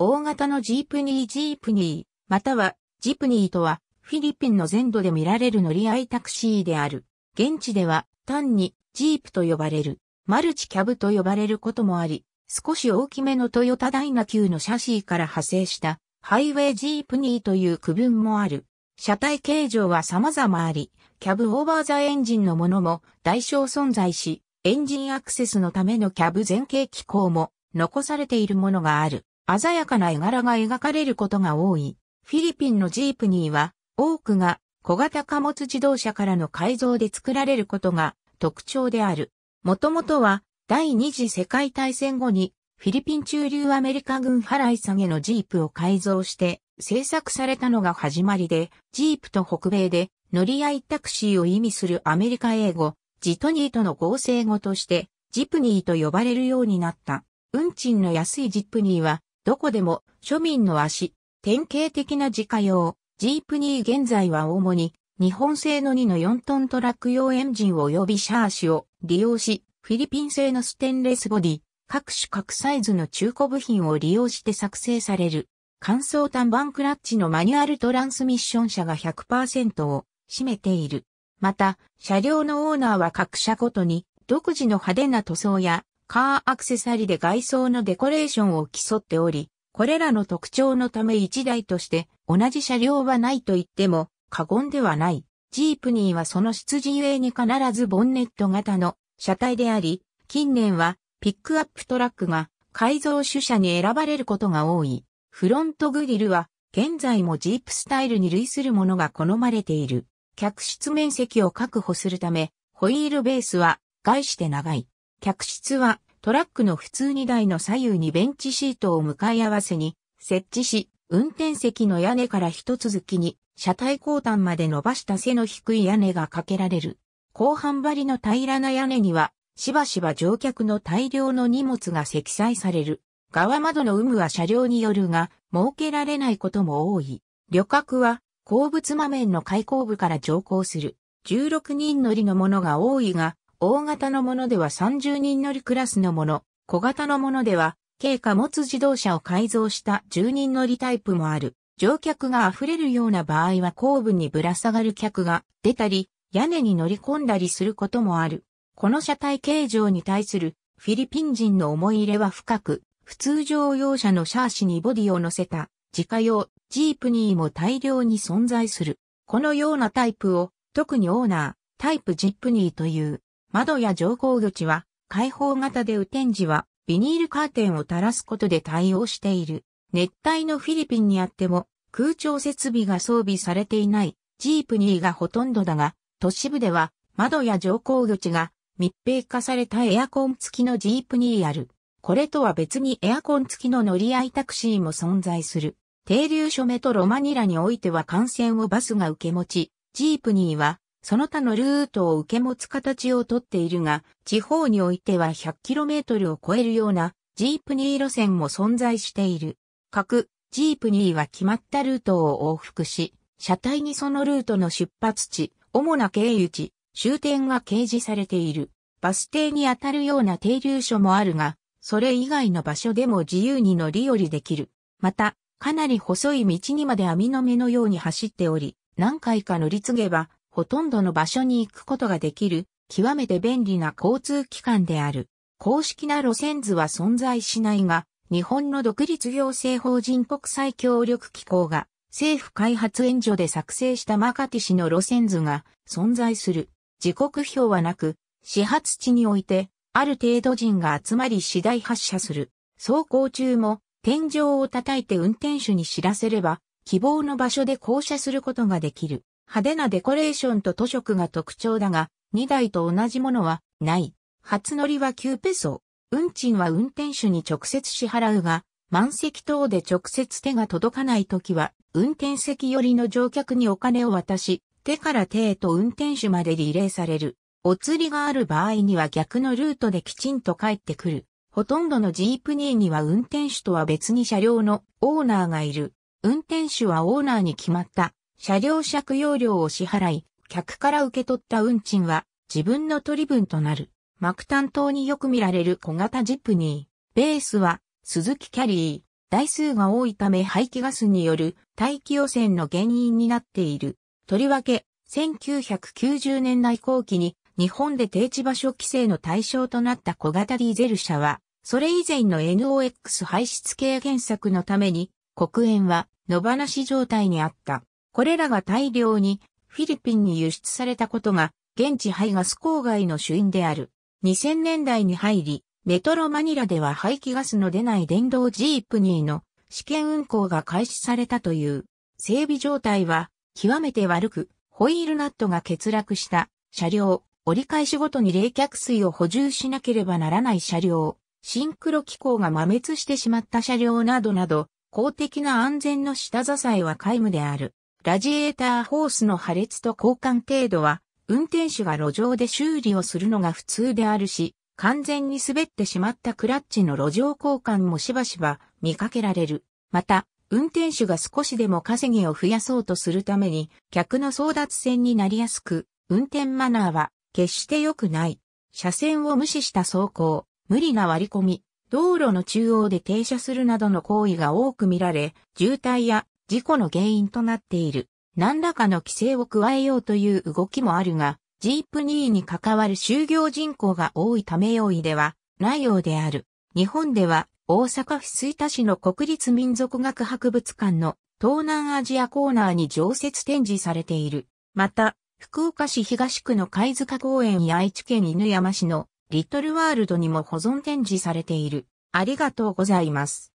大型のジープニージープニー、またはジープニーとはフィリピンの全土で見られる乗り合いタクシーである。現地では単にジープと呼ばれる、マルチキャブと呼ばれることもあり、少し大きめのトヨタダイナ級のシャシーから派生したハイウェイジープニーという区分もある。車体形状は様々あり、キャブオーバーザエンジンのものも代償存在し、エンジンアクセスのためのキャブ前傾機構も残されているものがある。鮮やかな絵柄が描かれることが多い。フィリピンのジープニーは多くが小型貨物自動車からの改造で作られることが特徴である。もともとは第二次世界大戦後にフィリピン中流アメリカ軍払い下げのジープを改造して製作されたのが始まりで、ジープと北米で乗り合いタクシーを意味するアメリカ英語、ジトニーとの合成語としてジプニーと呼ばれるようになった。運賃の安いジップニーはどこでも庶民の足、典型的な自家用、ジープニー現在は主に日本製の2の4トントラック用エンジン及びシャーシを利用し、フィリピン製のステンレスボディ、各種各サイズの中古部品を利用して作成される。乾燥単板クラッチのマニュアルトランスミッション車が100%を占めている。また、車両のオーナーは各社ごとに独自の派手な塗装やカーアクセサリーで外装のデコレーションを競っており、これらの特徴のため1台として同じ車両はないと言っても過言ではない。ジープニーはその出自ゆえに必ずボンネット型の車体であり、近年はピックアップトラックが改造主車に選ばれることが多い。フロントグリルは現在もジープスタイルに類するものが好まれている。客室面積を確保するため、ホイールベースは外して長い。客室はトラックの普通2台の左右にベンチシートを向かい合わせに設置し、運転席の屋根から一続きに車体後端まで伸ばした背の低い屋根がかけられる。後半張りの平らな屋根には、しばしば乗客の大量の荷物が積載される。側窓の有無は車両によるが、設けられないことも多い。旅客は、鉱物場面の開口部から乗降する。16人乗りのものが多いが、大型のものでは30人乗りクラスのもの、小型のものでは、軽貨物自動車を改造した10人乗りタイプもある。乗客が溢れるような場合は後部にぶら下がる客が出たり、屋根に乗り込んだりすることもある。この車体形状に対するフィリピン人の思い入れは深く、普通乗用車のシャーシにボディを乗せた自家用ジープニーも大量に存在する。このようなタイプを特にオーナー、タイプジップニーという。窓や乗降口は開放型で雨天時はビニールカーテンを垂らすことで対応している。熱帯のフィリピンにあっても空調設備が装備されていないジープニーがほとんどだが、都市部では窓や乗降口が密閉化されたエアコン付きのジープニーある。これとは別にエアコン付きの乗り合いタクシーも存在する。停留所メトロマニラにおいては感染をバスが受け持ち、ジープニーはその他のルートを受け持つ形をとっているが、地方においては 100km を超えるようなジープニー路線も存在している。各ジープニーは決まったルートを往復し、車体にそのルートの出発地、主な経由地、終点が掲示されている。バス停に当たるような停留所もあるが、それ以外の場所でも自由に乗り降りできる。また、かなり細い道にまで網の目のように走っており、何回か乗り継げば、ほとんどの場所に行くことができる、極めて便利な交通機関である。公式な路線図は存在しないが、日本の独立行政法人国際協力機構が政府開発援助で作成したマカティ氏の路線図が存在する。時刻表はなく、始発地において、ある程度人が集まり次第発車する。走行中も、天井を叩いて運転手に知らせれば、希望の場所で降車することができる。派手なデコレーションと塗色が特徴だが、2台と同じものはない。初乗りは9ペソ。運賃は運転手に直接支払うが、満席等で直接手が届かない時は、運転席寄りの乗客にお金を渡し、手から手へと運転手までリレーされる。お釣りがある場合には逆のルートできちんと帰ってくる。ほとんどのジープニーには運転手とは別に車両のオーナーがいる。運転手はオーナーに決まった車両借用料を支払い、客から受け取った運賃は自分の取り分となる。マクタン島によく見られる小型ジップニー。ベースは鈴木キャリー。台数が多いため排気ガスによる大気汚染の原因になっている。とりわけ、1990年代後期に日本で定置場所規制の対象となった小型ディーゼル車は、それ以前の NOx 排出系検索のために、黒煙は野放し状態にあった。これらが大量にフィリピンに輸出されたことが、現地排ガス郊外の主因である。2000年代に入り、メトロマニラでは排気ガスの出ない電動ジープニーの試験運行が開始されたという。整備状態は極めて悪く、ホイールナットが欠落した車両、折り返しごとに冷却水を補充しなければならない車両、シンクロ機構が摩滅してしまった車両などなど、公的な安全の下支えは皆無である。ラジエーターホースの破裂と交換程度は、運転手が路上で修理をするのが普通であるし、完全に滑ってしまったクラッチの路上交換もしばしば見かけられる。また、運転手が少しでも稼ぎを増やそうとするために、客の争奪戦になりやすく、運転マナーは決して良くない。車線を無視した走行、無理な割り込み、道路の中央で停車するなどの行為が多く見られ、渋滞や事故の原因となっている何らかの規制を加えようという動きもあるが、ジープニーに関わる就業人口が多いため用意ではないようである。日本では大阪府吹田市の国立民族学博物館の東南アジアコーナーに常設展示されている。また、福岡市東区の貝塚公園や愛知県犬山市のリトルワールドにも保存展示されている。ありがとうございます。